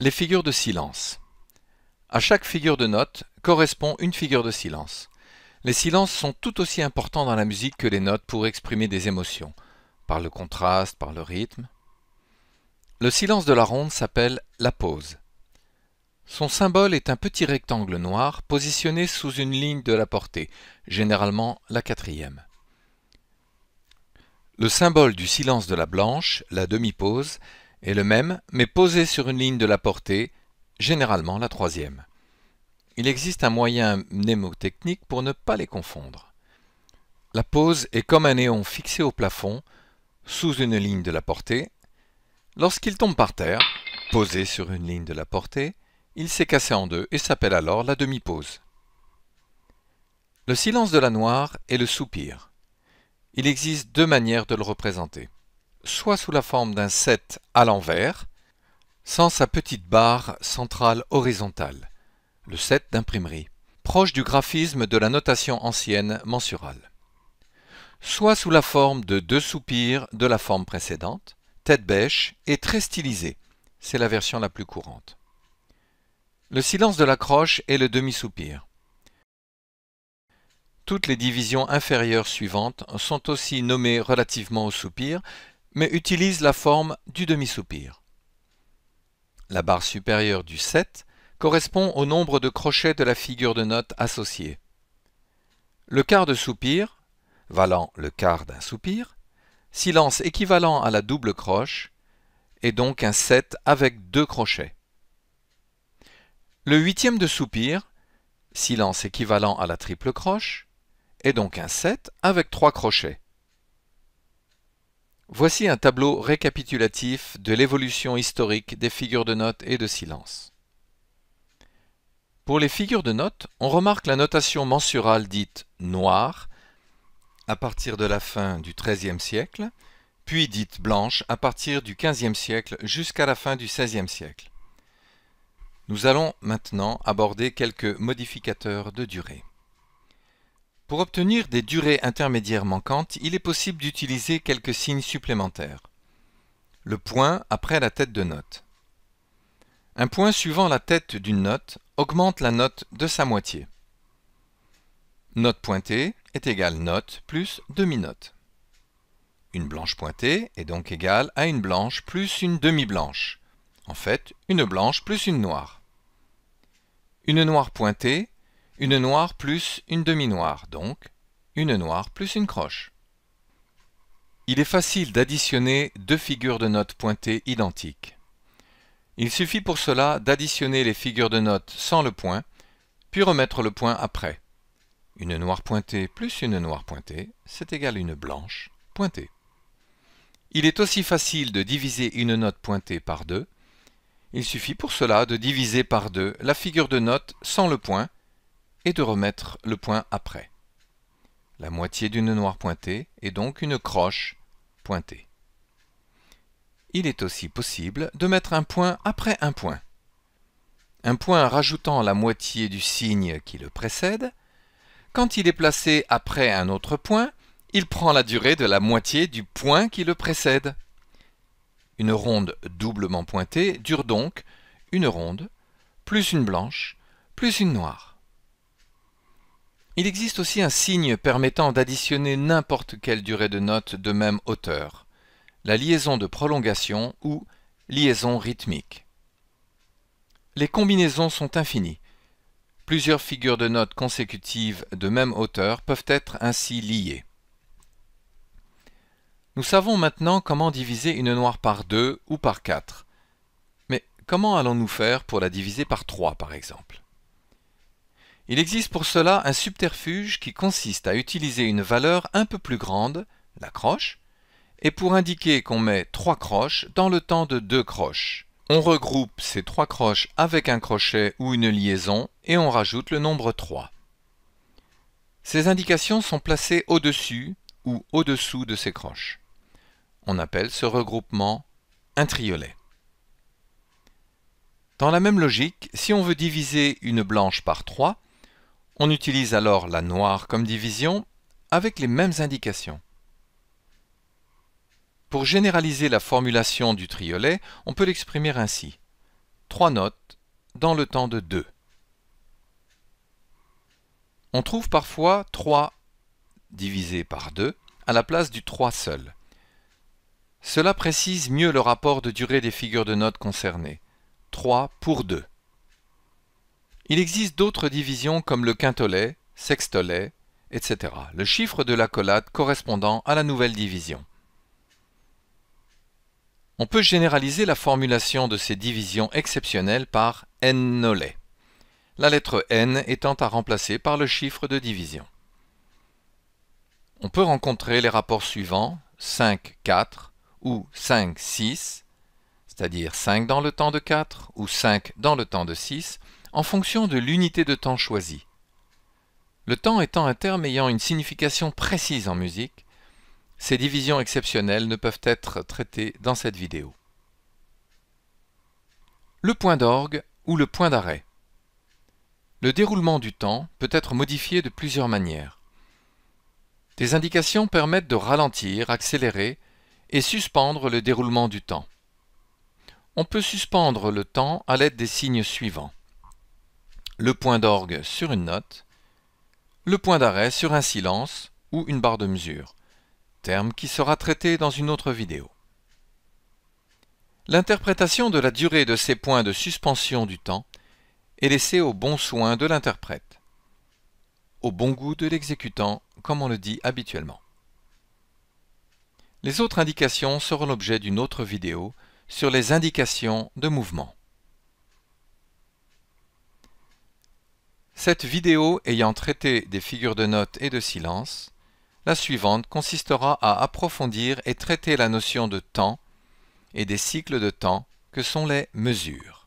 Les figures de silence. À chaque figure de note correspond une figure de silence. Les silences sont tout aussi importants dans la musique que les notes pour exprimer des émotions, par le contraste, par le rythme. Le silence de la ronde s'appelle la pause. Son symbole est un petit rectangle noir positionné sous une ligne de la portée, généralement la quatrième. Le symbole du silence de la blanche, la demi-pause, est le même, mais posé sur une ligne de la portée, généralement la troisième. Il existe un moyen mnémotechnique pour ne pas les confondre. La pose est comme un néon fixé au plafond, sous une ligne de la portée. Lorsqu'il tombe par terre, posé sur une ligne de la portée, il s'est cassé en deux et s'appelle alors la demi-pose. Le silence de la noire est le soupir. Il existe deux manières de le représenter soit sous la forme d'un 7 à l'envers, sans sa petite barre centrale horizontale, le 7 d'imprimerie, proche du graphisme de la notation ancienne mensurale, soit sous la forme de deux soupirs de la forme précédente, tête bêche et très stylisée, c'est la version la plus courante. Le silence de la croche est le demi-soupir. Toutes les divisions inférieures suivantes sont aussi nommées relativement au soupir, mais utilise la forme du demi-soupir. La barre supérieure du 7 correspond au nombre de crochets de la figure de note associée. Le quart de soupir, valant le quart d'un soupir, silence équivalent à la double croche, est donc un 7 avec deux crochets. Le huitième de soupir, silence équivalent à la triple croche, est donc un 7 avec trois crochets. Voici un tableau récapitulatif de l'évolution historique des figures de notes et de silence. Pour les figures de notes, on remarque la notation mensurale dite noire à partir de la fin du XIIIe siècle, puis dite blanche à partir du XVe siècle jusqu'à la fin du XVIe siècle. Nous allons maintenant aborder quelques modificateurs de durée. Pour obtenir des durées intermédiaires manquantes, il est possible d'utiliser quelques signes supplémentaires. Le point après la tête de note. Un point suivant la tête d'une note augmente la note de sa moitié. Note pointée est égale note plus demi-note. Une blanche pointée est donc égale à une blanche plus une demi-blanche. En fait, une blanche plus une noire. Une noire pointée une noire plus une demi-noire, donc une noire plus une croche. Il est facile d'additionner deux figures de notes pointées identiques. Il suffit pour cela d'additionner les figures de notes sans le point, puis remettre le point après. Une noire pointée plus une noire pointée, c'est égal à une blanche pointée. Il est aussi facile de diviser une note pointée par deux. Il suffit pour cela de diviser par deux la figure de note sans le point, et de remettre le point après. La moitié d'une noire pointée est donc une croche pointée. Il est aussi possible de mettre un point après un point. Un point rajoutant la moitié du signe qui le précède. Quand il est placé après un autre point, il prend la durée de la moitié du point qui le précède. Une ronde doublement pointée dure donc une ronde, plus une blanche, plus une noire. Il existe aussi un signe permettant d'additionner n'importe quelle durée de note de même hauteur, la liaison de prolongation ou liaison rythmique. Les combinaisons sont infinies. Plusieurs figures de notes consécutives de même hauteur peuvent être ainsi liées. Nous savons maintenant comment diviser une noire par 2 ou par 4. Mais comment allons-nous faire pour la diviser par 3 par exemple il existe pour cela un subterfuge qui consiste à utiliser une valeur un peu plus grande, la croche, et pour indiquer qu'on met trois croches dans le temps de deux croches. On regroupe ces trois croches avec un crochet ou une liaison et on rajoute le nombre 3. Ces indications sont placées au-dessus ou au-dessous de ces croches. On appelle ce regroupement un triolet. Dans la même logique, si on veut diviser une blanche par 3, on utilise alors la noire comme division avec les mêmes indications. Pour généraliser la formulation du triolet, on peut l'exprimer ainsi. Trois notes dans le temps de 2. On trouve parfois 3 divisé par 2 à la place du 3 seul. Cela précise mieux le rapport de durée des figures de notes concernées. 3 pour 2. Il existe d'autres divisions comme le quintolet, sextolet, etc. Le chiffre de l'accolade correspondant à la nouvelle division. On peut généraliser la formulation de ces divisions exceptionnelles par n-nolet, la lettre n étant à remplacer par le chiffre de division. On peut rencontrer les rapports suivants 5, 4 ou 5, 6, c'est-à-dire 5 dans le temps de 4 ou 5 dans le temps de 6, en fonction de l'unité de temps choisie. Le temps étant un terme ayant une signification précise en musique, ces divisions exceptionnelles ne peuvent être traitées dans cette vidéo. Le point d'orgue ou le point d'arrêt. Le déroulement du temps peut être modifié de plusieurs manières. Des indications permettent de ralentir, accélérer et suspendre le déroulement du temps. On peut suspendre le temps à l'aide des signes suivants le point d'orgue sur une note, le point d'arrêt sur un silence ou une barre de mesure, terme qui sera traité dans une autre vidéo. L'interprétation de la durée de ces points de suspension du temps est laissée au bon soin de l'interprète, au bon goût de l'exécutant, comme on le dit habituellement. Les autres indications seront l'objet d'une autre vidéo sur les indications de mouvement. Cette vidéo ayant traité des figures de notes et de silence, la suivante consistera à approfondir et traiter la notion de temps et des cycles de temps que sont les mesures.